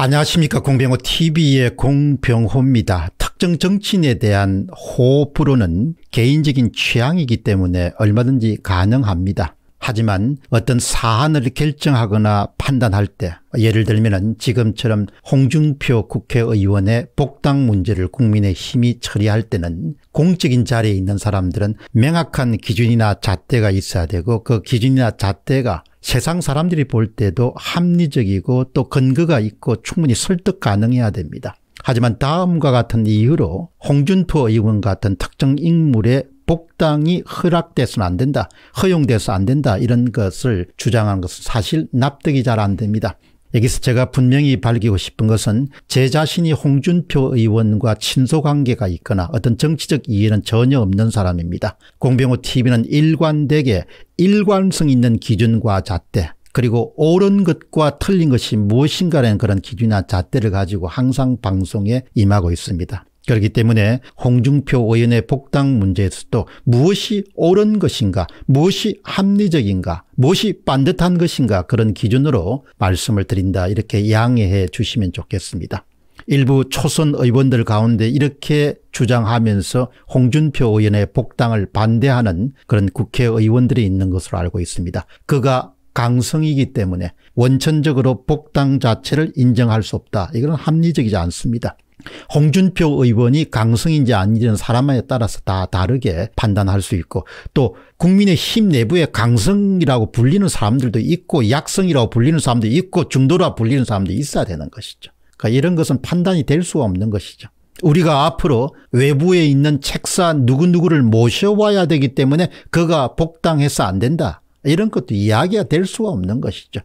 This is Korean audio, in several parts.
안녕하십니까 공병호 tv의 공병호입니다. 특정 정치인에 대한 호불호는 개인적인 취향이기 때문에 얼마든지 가능합니다. 하지만 어떤 사안을 결정하거나 판단할 때 예를 들면 은 지금처럼 홍준표 국회의원의 복당 문제를 국민의힘이 처리할 때는 공적인 자리에 있는 사람들은 명확한 기준이나 잣대가 있어야 되고 그 기준이나 잣대가 세상 사람들이 볼 때도 합리적이고 또 근거가 있고 충분히 설득 가능해야 됩니다. 하지만 다음과 같은 이유로 홍준표 의원 같은 특정 인물의 복당이 허락돼서는 안 된다. 허용돼서 안 된다. 이런 것을 주장한 것은 사실 납득이 잘 안 됩니다. 여기서 제가 분명히 밝히고 싶은 것은 제 자신이 홍준표 의원과 친소관계가 있거나 어떤 정치적 이해는 전혀 없는 사람입니다. 공병호 TV는 일관되게 일관성 있는 기준과 잣대 그리고 옳은 것과 틀린 것이 무엇인가라는 그런 기준이나 잣대를 가지고 항상 방송에 임하고 있습니다. 그렇기 때문에 홍준표 의원의 복당 문제에서도 무엇이 옳은 것인가 무엇이 합리적인가 무엇이 반듯한 것인가 그런 기준으로 말씀을 드린다 이렇게 양해해 주시면 좋겠습니다. 일부 초선 의원들 가운데 이렇게 주장하면서 홍준표 의원의 복당을 반대하는 그런 국회의원들이 있는 것으로 알고 있습니다. 그가 강성이기 때문에 원천적으로 복당 자체를 인정할 수 없다. 이건 합리적이지 않습니다. 홍준표 의원이 강성인지 아닌지는 사람에 따라서 다 다르게 판단할 수 있고 또 국민의힘 내부에 강성이라고 불리는 사람들도 있고 약성이라고 불리는 사람도 있고 중도라 불리는 사람도 있어야 되는 것이죠. 그러니까 이런 것은 판단이 될 수가 없는 것이죠. 우리가 앞으로 외부에 있는 책사 누구누구를 모셔와야 되기 때문에 그가 복당해서 안 된다. 이런 것도 이야기가 될 수가 없는 것이죠.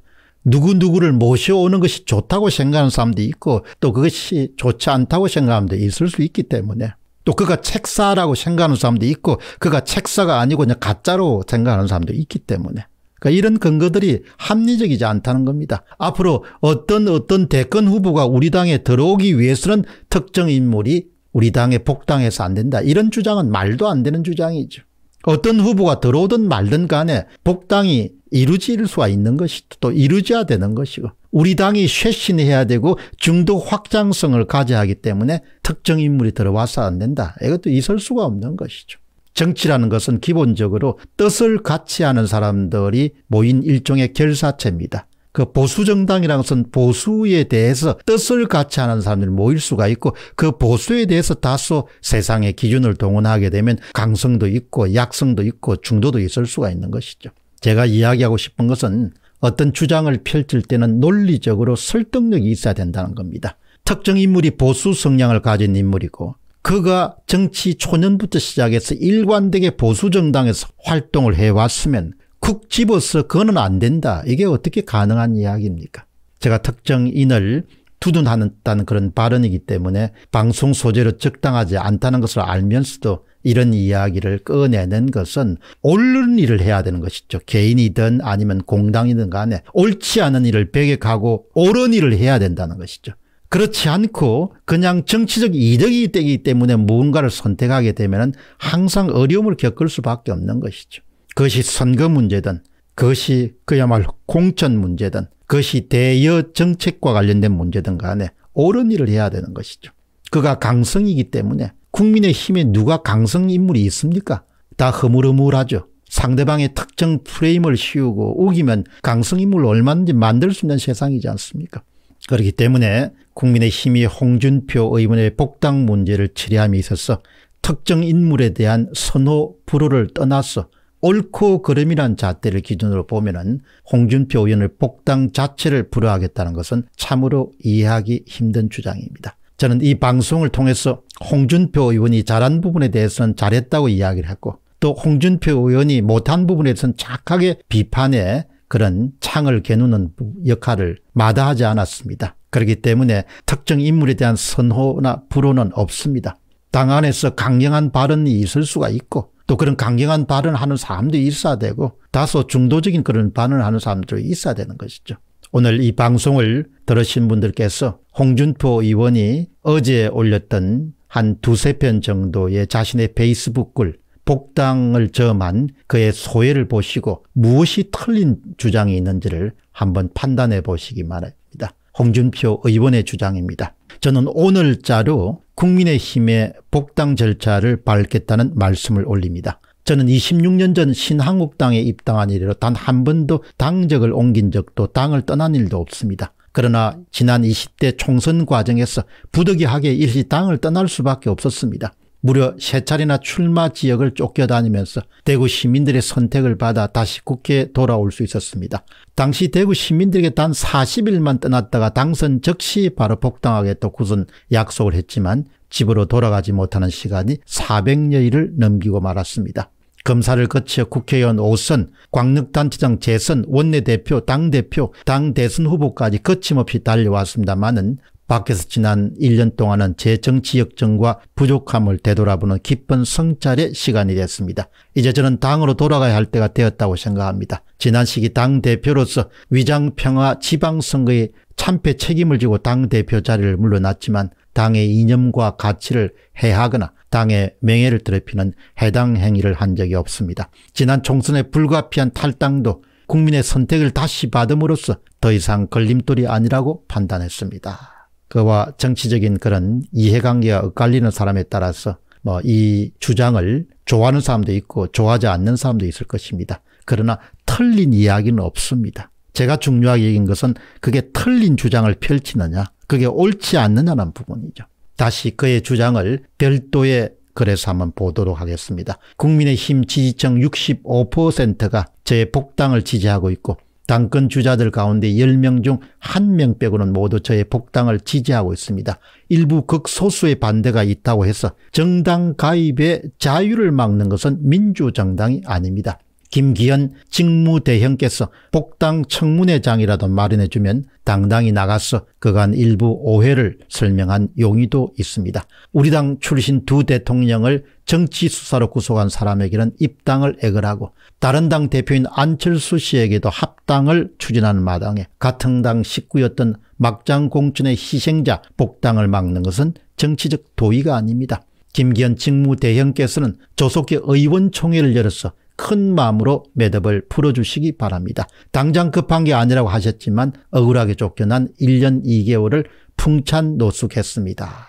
누구누구를 모셔오는 것이 좋다고 생각하는 사람도 있고 또 그것이 좋지 않다고 생각하는 사람도 있을 수 있기 때문에 또 그가 책사라고 생각하는 사람도 있고 그가 책사가 아니고 그냥 가짜로 생각하는 사람도 있기 때문에 그러니까 이런 근거들이 합리적이지 않다는 겁니다. 앞으로 어떤 어떤 대권 후보가 우리 당에 들어오기 위해서는 특정 인물이 우리 당에 복당해서 안 된다. 이런 주장은 말도 안 되는 주장이죠. 어떤 후보가 들어오든 말든 간에 복당이 이루질 수가 있는 것이고 또 이루져야 되는 것이고 우리 당이 쇄신해야 되고 중도 확장성을 가져야 하기 때문에 특정 인물이 들어와서 안 된다. 이것도 있을 수가 없는 것이죠. 정치라는 것은 기본적으로 뜻을 같이 하는 사람들이 모인 일종의 결사체입니다. 그 보수정당이라는 것은 보수에 대해서 뜻을 같이 하는 사람들이 모일 수가 있고 그 보수에 대해서 다소 세상의 기준을 동원하게 되면 강성도 있고 약성도 있고 중도도 있을 수가 있는 것이죠. 제가 이야기하고 싶은 것은 어떤 주장을 펼칠 때는 논리적으로 설득력이 있어야 된다는 겁니다. 특정 인물이 보수 성향을 가진 인물이고 그가 정치 초년부터 시작해서 일관되게 보수 정당에서 활동을 해왔으면 쿡 집어서 그거는 안 된다. 이게 어떻게 가능한 이야기입니까? 제가 특정 인을 두둔한다는 그런 발언이기 때문에 방송 소재로 적당하지 않다는 것을 알면서도 이런 이야기를 꺼내는 것은 옳은 일을 해야 되는 것이죠. 개인이든 아니면 공당이든 간에 옳지 않은 일을 배격하고 옳은 일을 해야 된다는 것이죠. 그렇지 않고 그냥 정치적 이득이 되기 때문에 무언가를 선택하게 되면 항상 어려움을 겪을 수밖에 없는 것이죠. 그것이 선거 문제든 그것이 그야말로 공천 문제든 그것이 대여 정책과 관련된 문제든 간에 옳은 일을 해야 되는 것이죠. 그가 강성이기 때문에 국민의힘에 누가 강성 인물이 있습니까? 다 허물허물하죠. 상대방의 특정 프레임을 씌우고 우기면 강성 인물 얼마든지 만들 수 있는 세상이지 않습니까? 그렇기 때문에 국민의힘이 홍준표 의원의 복당 문제를 처리함에 있어서 특정 인물에 대한 선호 불호를 떠났어 옳고 그름이란 잣대를 기준으로 보면은 홍준표 의원을 복당 자체를 불허하겠다는 것은 참으로 이해하기 힘든 주장입니다. 저는 이 방송을 통해서 홍준표 의원이 잘한 부분에 대해서는 잘했다고 이야기를 했고 또 홍준표 의원이 못한 부분에 대해서는 착하게 비판해 그런 창을 개누는 역할을 마다하지 않았습니다. 그렇기 때문에 특정 인물에 대한 선호나 불호는 없습니다. 당 안에서 강경한 발언이 있을 수가 있고 또 그런 강경한 발언하는 사람도 있어야 되고 다소 중도적인 그런 발언하는 사람도 있어야 되는 것이죠. 오늘 이 방송을 들으신 분들께서 홍준표 의원이 어제 올렸던 한 두세 편 정도의 자신의 페이스북 글 복당을 점한 그의 소회를 보시고 무엇이 틀린 주장이 있는지를 한번 판단해 보시기 바랍니다. 홍준표 의원의 주장입니다. 저는 오늘자로 국민의힘의 복당 절차를 밟겠다는 말씀을 올립니다. 저는 26년 전 신한국당에 입당한 이래로 단 한 번도 당적을 옮긴 적도 당을 떠난 일도 없습니다. 그러나 지난 20대 총선 과정에서 부득이하게 일시 당을 떠날 수밖에 없었습니다. 무려 세 차례나 출마 지역을 쫓겨다니면서 대구 시민들의 선택을 받아 다시 국회에 돌아올 수 있었습니다. 당시 대구 시민들에게 단 40일만 떠났다가 당선 즉시 바로 복당하겠다 굳은 약속을 했지만 집으로 돌아가지 못하는 시간이 400여일을 넘기고 말았습니다. 검사를 거쳐 국회의원 5선, 광역단체장 재선, 원내대표, 당대표, 당대선 후보까지 거침없이 달려왔습니다만은 밖에서 지난 1년 동안은 제 정치 역정과 부족함을 되돌아보는 깊은 성찰의 시간이 됐습니다. 이제 저는 당으로 돌아가야 할 때가 되었다고 생각합니다. 지난 시기 당대표로서 위장평화 지방선거에 참패 책임을 지고 당대표 자리를 물러났지만 당의 이념과 가치를 해하거나 당의 명예를 드럽히는 해당 행위를 한 적이 없습니다. 지난 총선에 불가피한 탈당도 국민의 선택을 다시 받음으로써 더 이상 걸림돌이 아니라고 판단했습니다. 그와 정치적인 그런 이해관계가 엇갈리는 사람에 따라서 뭐 이 주장을 좋아하는 사람도 있고 좋아하지 않는 사람도 있을 것입니다. 그러나 틀린 이야기는 없습니다. 제가 중요하게 얘기한 것은 그게 틀린 주장을 펼치느냐 그게 옳지 않느냐는 부분이죠. 다시 그의 주장을 별도의 그래서 한번 보도록 하겠습니다. 국민의힘 지지층 65%가 제 복당을 지지하고 있고 당권 주자들 가운데 10명 중 1명 빼고는 모두 저의 복당을 지지하고 있습니다. 일부 극소수의 반대가 있다고 해서 정당 가입의 자유를 막는 것은 민주정당이 아닙니다. 김기현 직무대형께서 복당 청문회장이라도 마련해주면 당당히 나가서 그간 일부 오해를 설명한 용의도 있습니다. 우리 당 출신 두 대통령을 정치수사로 구속한 사람에게는 입당을 애걸하고 다른 당 대표인 안철수 씨에게도 합당을 추진하는 마당에 같은 당 식구였던 막장 공천의 희생자 복당을 막는 것은 정치적 도의가 아닙니다. 김기현 직무대형께서는 조속히 의원총회를 열어서 큰 마음으로 매듭을 풀어주시기 바랍니다. 당장 급한 게 아니라고 하셨지만 억울하게 쫓겨난 1년 2개월을 풍찬 노숙했습니다.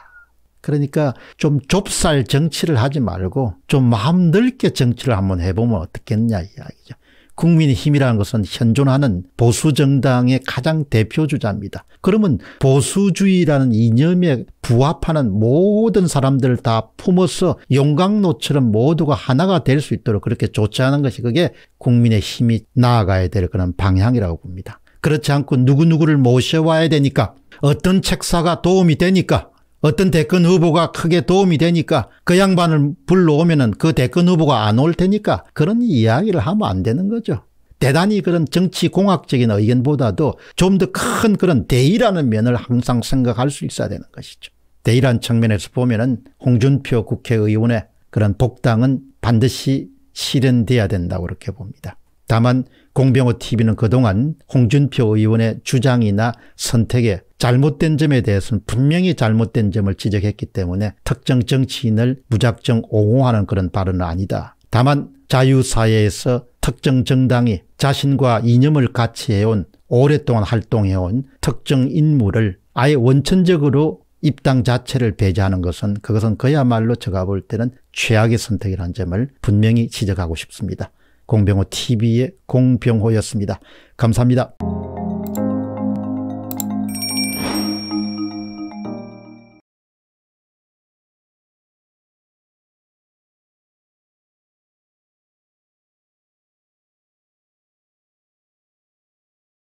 그러니까 좀 좁쌀 정치를 하지 말고 좀 마음 넓게 정치를 한번 해보면 어떻겠냐 이야기죠. 국민의힘이라는 것은 현존하는 보수정당의 가장 대표주자입니다. 그러면 보수주의라는 이념에 부합하는 모든 사람들을 다 품어서 용광로처럼 모두가 하나가 될 수 있도록 그렇게 조치하는 것이 그게 국민의힘이 나아가야 될 그런 방향이라고 봅니다. 그렇지 않고 누구누구를 모셔와야 되니까 어떤 책사가 도움이 되니까 어떤 대권 후보가 크게 도움이 되니까 그 양반을 불러오면 그 대권 후보가 안 올 테니까 그런 이야기를 하면 안 되는 거죠. 대단히 그런 정치공학적인 의견보다도 좀 더 큰 그런 대의라는 면을 항상 생각할 수 있어야 되는 것이죠. 대의란 측면에서 보면 은 홍준표 국회의원의 그런 복당은 반드시 실현돼야 된다고 그렇게 봅니다. 다만 공병호 TV는 그동안 홍준표 의원의 주장이나 선택에 잘못된 점에 대해서는 분명히 잘못된 점을 지적했기 때문에 특정 정치인을 무작정 옹호하는 그런 발언은 아니다. 다만 자유사회에서 특정 정당이 자신과 이념을 같이 해온 오랫동안 활동해온 특정 인물을 아예 원천적으로 입당 자체를 배제하는 것은 그것은 그야말로 제가 볼 때는 최악의 선택이라는 점을 분명히 지적하고 싶습니다. 공병호 TV의 공병호였습니다. 감사합니다.